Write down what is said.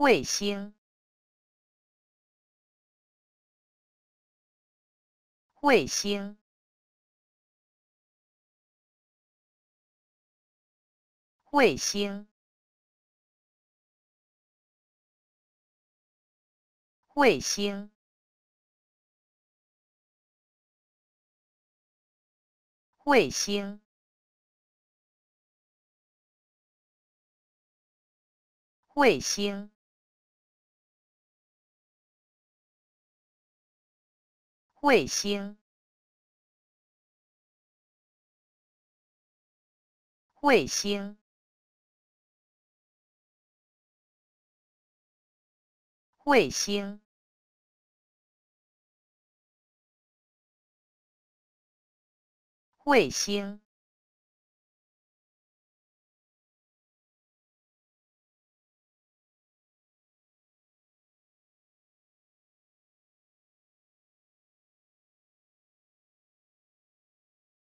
卫星，卫星，卫星，卫星，卫星，卫星。卫星，卫星，卫星，卫星。